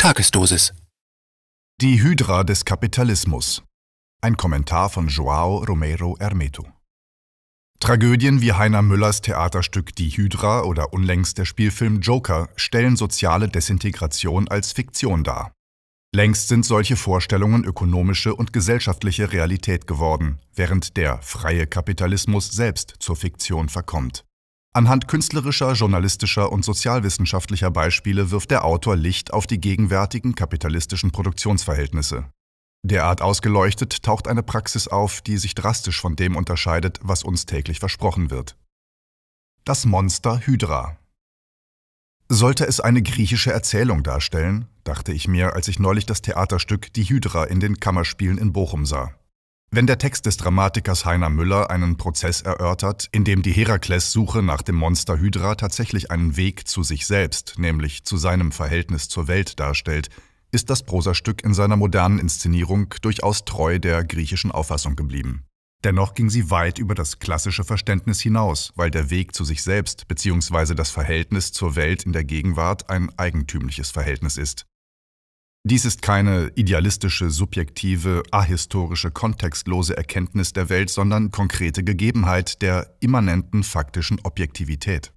Tagesdosis. Die Hydra des Kapitalismus. Ein Kommentar von Joao Romero Hermeto. Tragödien wie Heiner Müllers Theaterstück Die Hydra oder unlängst der Spielfilm Joker stellen soziale Desintegration als Fiktion dar. Längst sind solche Vorstellungen ökonomische und gesellschaftliche Realität geworden, während der freie Kapitalismus selbst zur Fiktion verkommt. Anhand künstlerischer, journalistischer und sozialwissenschaftlicher Beispiele wirft der Autor Licht auf die gegenwärtigen kapitalistischen Produktionsverhältnisse. Derart ausgeleuchtet taucht eine Praxis auf, die sich drastisch von dem unterscheidet, was uns täglich versprochen wird. Das Monster Hydra. Sollte es eine griechische Erzählung darstellen, dachte ich mir, als ich neulich das Theaterstück Die Hydra in den Kammerspielen in Bochum sah. Wenn der Text des Dramatikers Heiner Müller einen Prozess erörtert, in dem die Herakles-Suche nach dem Monster Hydra tatsächlich einen Weg zu sich selbst, nämlich zu seinem Verhältnis zur Welt darstellt, ist das Prosastück in seiner modernen Inszenierung durchaus treu der griechischen Auffassung geblieben. Dennoch ging sie weit über das klassische Verständnis hinaus, weil der Weg zu sich selbst bzw. das Verhältnis zur Welt in der Gegenwart ein eigentümliches Verhältnis ist. Dies ist keine idealistische, subjektive, ahistorische, kontextlose Erkenntnis der Welt, sondern konkrete Gegebenheit der immanenten faktischen Objektivität.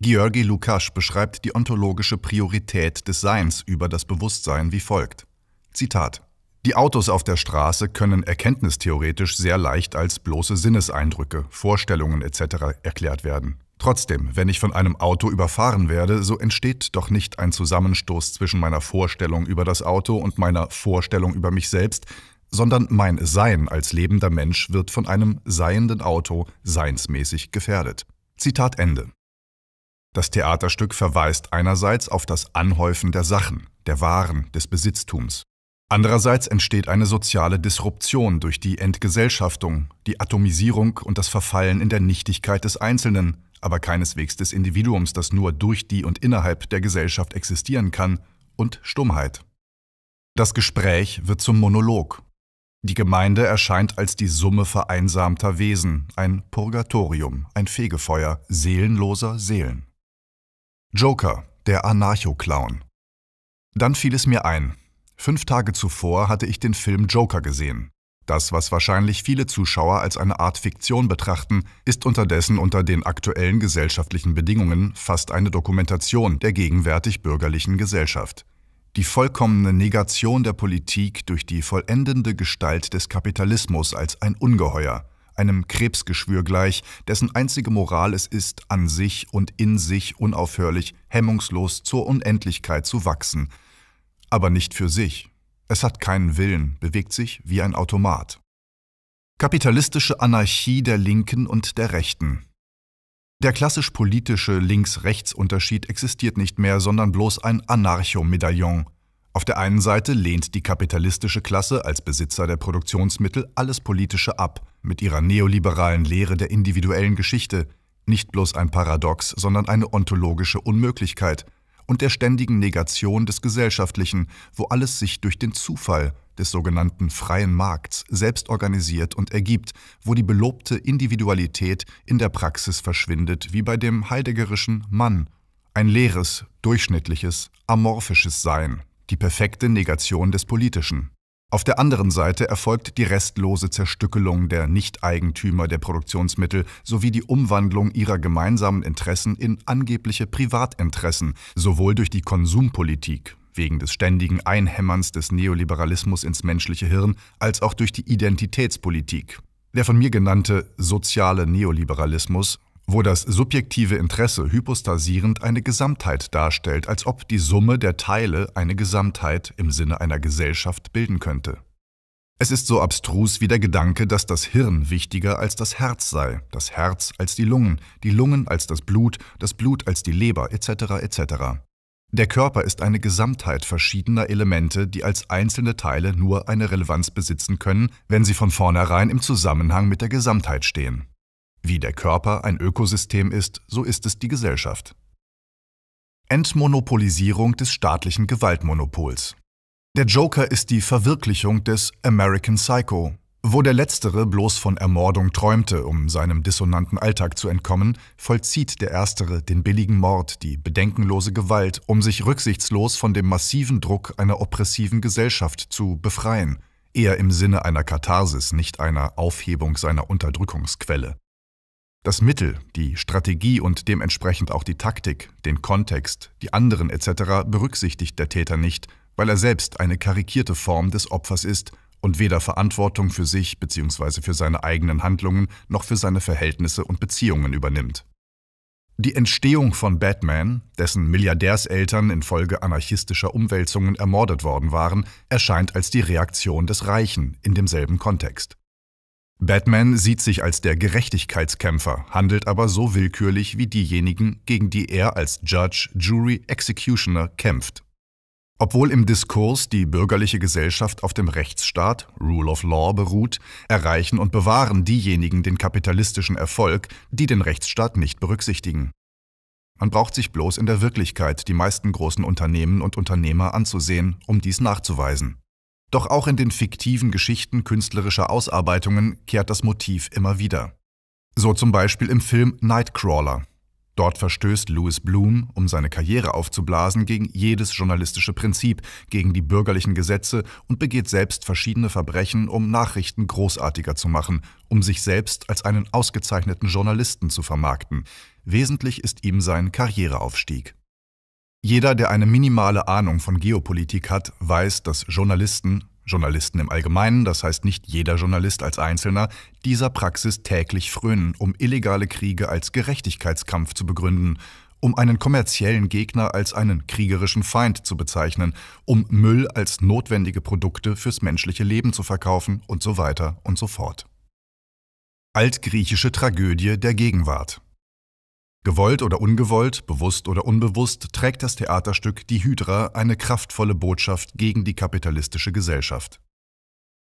Georgi Lukács beschreibt die ontologische Priorität des Seins über das Bewusstsein wie folgt. Zitat die Autos auf der Straße können erkenntnistheoretisch sehr leicht als bloße Sinneseindrücke, Vorstellungen etc. erklärt werden. Trotzdem, wenn ich von einem Auto überfahren werde, so entsteht doch nicht ein Zusammenstoß zwischen meiner Vorstellung über das Auto und meiner Vorstellung über mich selbst, sondern mein Sein als lebender Mensch wird von einem seienden Auto seinsmäßig gefährdet. Zitat Ende. Das Theaterstück verweist einerseits auf das Anhäufen der Sachen, der Waren, des Besitztums. Andererseits entsteht eine soziale Disruption durch die Entgesellschaftung, die Atomisierung und das Verfallen in der Nichtigkeit des Einzelnen, aber keineswegs des Individuums, das nur durch die und innerhalb der Gesellschaft existieren kann, und Stummheit. Das Gespräch wird zum Monolog. Die Gemeinde erscheint als die Summe vereinsamter Wesen, ein Purgatorium, ein Fegefeuer seelenloser Seelen. Joker, der Anarcho-Clown. Dann fiel es mir ein. Fünf Tage zuvor hatte ich den Film Joker gesehen. Das, was wahrscheinlich viele Zuschauer als eine Art Fiktion betrachten, ist unterdessen unter den aktuellen gesellschaftlichen Bedingungen fast eine Dokumentation der gegenwärtig bürgerlichen Gesellschaft. Die vollkommene Negation der Politik durch die vollendende Gestalt des Kapitalismus als ein Ungeheuer, einem Krebsgeschwür gleich, dessen einzige Moral es ist, an sich und in sich unaufhörlich, hemmungslos zur Unendlichkeit zu wachsen, aber nicht für sich, es hat keinen Willen, bewegt sich wie ein Automat. Kapitalistische Anarchie der Linken und der Rechten. Der klassisch politische Links-Rechts-Unterschied existiert nicht mehr, sondern bloß ein Anarchomedaillon. Auf der einen Seite lehnt die kapitalistische Klasse als Besitzer der Produktionsmittel alles Politische ab, mit ihrer neoliberalen Lehre der individuellen Geschichte, nicht bloß ein Paradox, sondern eine ontologische Unmöglichkeit – und der ständigen Negation des Gesellschaftlichen, wo alles sich durch den Zufall des sogenannten freien Markts selbst organisiert und ergibt, wo die belobte Individualität in der Praxis verschwindet, wie bei dem heideggerischen Mann. Ein leeres, durchschnittliches, amorphisches Sein, die perfekte Negation des Politischen. Auf der anderen Seite erfolgt die restlose Zerstückelung der Nichteigentümer der Produktionsmittel sowie die Umwandlung ihrer gemeinsamen Interessen in angebliche Privatinteressen, sowohl durch die Konsumpolitik wegen des ständigen Einhämmerns des Neoliberalismus ins menschliche Hirn, als auch durch die Identitätspolitik. Der von mir genannte soziale Neoliberalismus wo das subjektive Interesse hypostasierend eine Gesamtheit darstellt, als ob die Summe der Teile eine Gesamtheit im Sinne einer Gesellschaft bilden könnte. Es ist so abstrus wie der Gedanke, dass das Hirn wichtiger als das Herz sei, das Herz als die Lungen, die Lungen als das Blut, das Blut als die Leber etc. etc. Der Körper ist eine Gesamtheit verschiedener Elemente, die als einzelne Teile nur eine Relevanz besitzen können, wenn sie von vornherein im Zusammenhang mit der Gesamtheit stehen. Wie der Körper ein Ökosystem ist, so ist es die Gesellschaft. Entmonopolisierung des staatlichen Gewaltmonopols. Der Joker ist die Verwirklichung des American Psycho, wo der Letztere bloß von Ermordung träumte, um seinem dissonanten Alltag zu entkommen, vollzieht der Erstere den billigen Mord, die bedenkenlose Gewalt, um sich rücksichtslos von dem massiven Druck einer oppressiven Gesellschaft zu befreien, eher im Sinne einer Katharsis, nicht einer Aufhebung seiner Unterdrückungsquelle. Das Mittel, die Strategie und dementsprechend auch die Taktik, den Kontext, die anderen etc. berücksichtigt der Täter nicht, weil er selbst eine karikierte Form des Opfers ist und weder Verantwortung für sich bzw. für seine eigenen Handlungen noch für seine Verhältnisse und Beziehungen übernimmt. Die Entstehung von Batman, dessen Milliardärseltern infolge anarchistischer Umwälzungen ermordet worden waren, erscheint als die Reaktion des Reichen in demselben Kontext. Batman sieht sich als der Gerechtigkeitskämpfer, handelt aber so willkürlich wie diejenigen, gegen die er als Judge, Jury, Executioner kämpft. Obwohl im Diskurs die bürgerliche Gesellschaft auf dem Rechtsstaat, Rule of Law, beruht, erreichen und bewahren diejenigen den kapitalistischen Erfolg, die den Rechtsstaat nicht berücksichtigen. Man braucht sich bloß in der Wirklichkeit die meisten großen Unternehmen und Unternehmer anzusehen, um dies nachzuweisen. Doch auch in den fiktiven Geschichten künstlerischer Ausarbeitungen kehrt das Motiv immer wieder. So zum Beispiel im Film Nightcrawler. Dort verstößt Louis Bloom, um seine Karriere aufzublasen, gegen jedes journalistische Prinzip, gegen die bürgerlichen Gesetze und begeht selbst verschiedene Verbrechen, um Nachrichten großartiger zu machen, um sich selbst als einen ausgezeichneten Journalisten zu vermarkten. Wesentlich ist ihm sein Karriereaufstieg. Jeder, der eine minimale Ahnung von Geopolitik hat, weiß, dass Journalisten, Journalisten im Allgemeinen, das heißt nicht jeder Journalist als Einzelner, dieser Praxis täglich frönen, um illegale Kriege als Gerechtigkeitskampf zu begründen, um einen kommerziellen Gegner als einen kriegerischen Feind zu bezeichnen, um Müll als notwendige Produkte fürs menschliche Leben zu verkaufen und so weiter und so fort. Altgriechische Tragödie der Gegenwart Gewollt oder ungewollt, bewusst oder unbewusst, trägt das Theaterstück Die Hydra eine kraftvolle Botschaft gegen die kapitalistische Gesellschaft.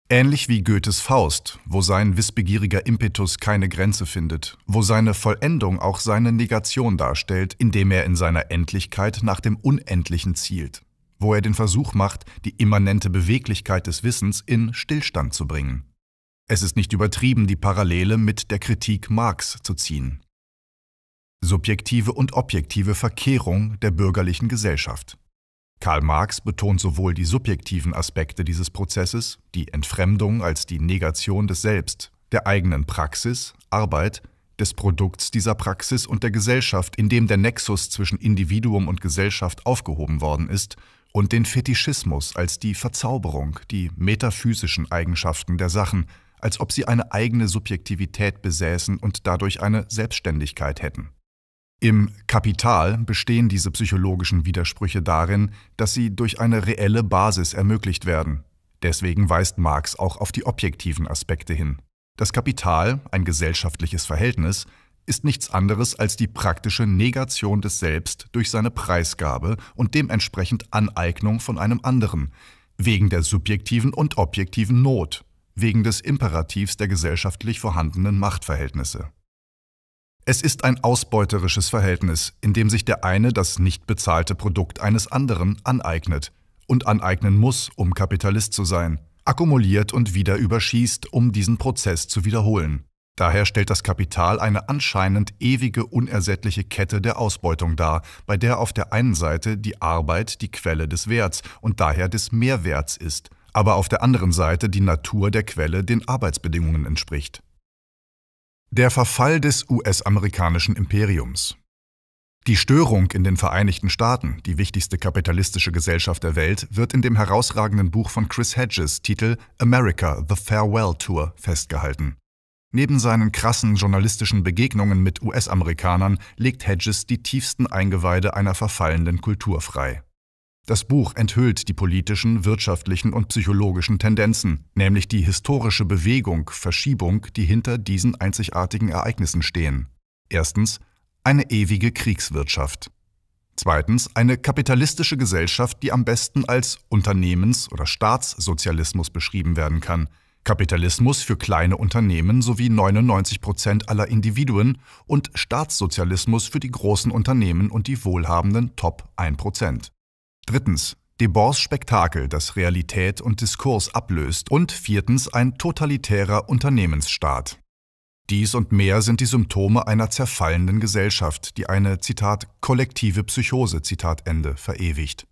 Ähnlich wie Goethes Faust, wo sein wissbegieriger Impetus keine Grenze findet, wo seine Vollendung auch seine Negation darstellt, indem er in seiner Endlichkeit nach dem Unendlichen zielt, wo er den Versuch macht, die immanente Beweglichkeit des Wissens in Stillstand zu bringen. Es ist nicht übertrieben, die Parallele mit der Kritik Marx zu ziehen subjektive und objektive Verkehrung der bürgerlichen Gesellschaft. Karl Marx betont sowohl die subjektiven Aspekte dieses Prozesses, die Entfremdung als die Negation des Selbst, der eigenen Praxis, Arbeit, des Produkts dieser Praxis und der Gesellschaft, in dem der Nexus zwischen Individuum und Gesellschaft aufgehoben worden ist, und den Fetischismus als die Verzauberung, die metaphysischen Eigenschaften der Sachen, als ob sie eine eigene Subjektivität besäßen und dadurch eine Selbstständigkeit hätten. Im Kapital bestehen diese psychologischen Widersprüche darin, dass sie durch eine reelle Basis ermöglicht werden. Deswegen weist Marx auch auf die objektiven Aspekte hin. Das Kapital, ein gesellschaftliches Verhältnis, ist nichts anderes als die praktische Negation des Selbst durch seine Preisgabe und dementsprechend Aneignung von einem anderen, wegen der subjektiven und objektiven Not, wegen des Imperativs der gesellschaftlich vorhandenen Machtverhältnisse. Es ist ein ausbeuterisches Verhältnis, in dem sich der eine das nicht bezahlte Produkt eines anderen aneignet und aneignen muss, um Kapitalist zu sein, akkumuliert und wieder überschießt, um diesen Prozess zu wiederholen. Daher stellt das Kapital eine anscheinend ewige, unersättliche Kette der Ausbeutung dar, bei der auf der einen Seite die Arbeit die Quelle des Werts und daher des Mehrwerts ist, aber auf der anderen Seite die Natur der Quelle den Arbeitsbedingungen entspricht. Der Verfall des US-amerikanischen Imperiums. Die Störung in den Vereinigten Staaten, die wichtigste kapitalistische Gesellschaft der Welt, wird in dem herausragenden Buch von Chris Hedges Titel America, The Farewell Tour festgehalten. Neben seinen krassen journalistischen Begegnungen mit US-Amerikanern legt Hedges die tiefsten Eingeweide einer verfallenden Kultur frei. Das Buch enthüllt die politischen, wirtschaftlichen und psychologischen Tendenzen, nämlich die historische Bewegung, Verschiebung, die hinter diesen einzigartigen Ereignissen stehen. Erstens eine ewige Kriegswirtschaft. Zweitens eine kapitalistische Gesellschaft, die am besten als Unternehmens- oder Staatssozialismus beschrieben werden kann. Kapitalismus für kleine Unternehmen sowie 99 Prozent aller Individuen und Staatssozialismus für die großen Unternehmen und die wohlhabenden Top 1 Prozent. Drittens. Debors Spektakel, das Realität und Diskurs ablöst. Und viertens ein totalitärer Unternehmensstaat. Dies und mehr sind die Symptome einer zerfallenden Gesellschaft, die eine, Zitat, kollektive Psychose, Zitat Ende, verewigt.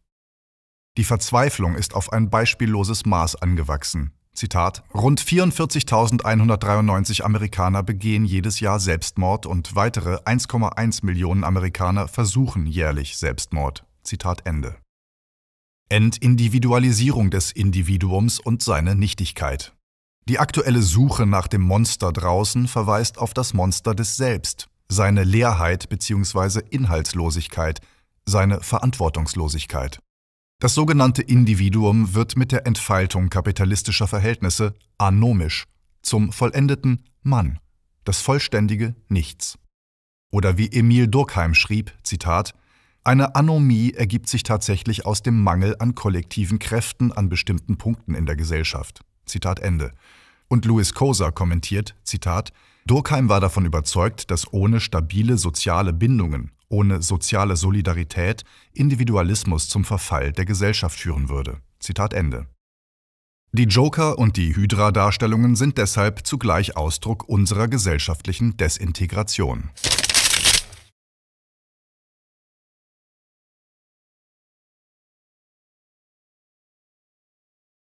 Die Verzweiflung ist auf ein beispielloses Maß angewachsen. Zitat: Rund 44.193 Amerikaner begehen jedes Jahr Selbstmord und weitere 1,1 Millionen Amerikaner versuchen jährlich Selbstmord. Zitat Ende. Entindividualisierung des Individuums und seine Nichtigkeit. Die aktuelle Suche nach dem Monster draußen verweist auf das Monster des Selbst, seine Leerheit bzw. Inhaltslosigkeit, seine Verantwortungslosigkeit. Das sogenannte Individuum wird mit der Entfaltung kapitalistischer Verhältnisse anomisch, zum vollendeten Mann, das vollständige Nichts. Oder wie Emil Durkheim schrieb, Zitat, eine Anomie ergibt sich tatsächlich aus dem Mangel an kollektiven Kräften an bestimmten Punkten in der Gesellschaft. Zitat Ende. Und Louis Koser kommentiert, Zitat, Durkheim war davon überzeugt, dass ohne stabile soziale Bindungen, ohne soziale Solidarität Individualismus zum Verfall der Gesellschaft führen würde. Zitat Ende. Die Joker und die Hydra-Darstellungen sind deshalb zugleich Ausdruck unserer gesellschaftlichen Desintegration.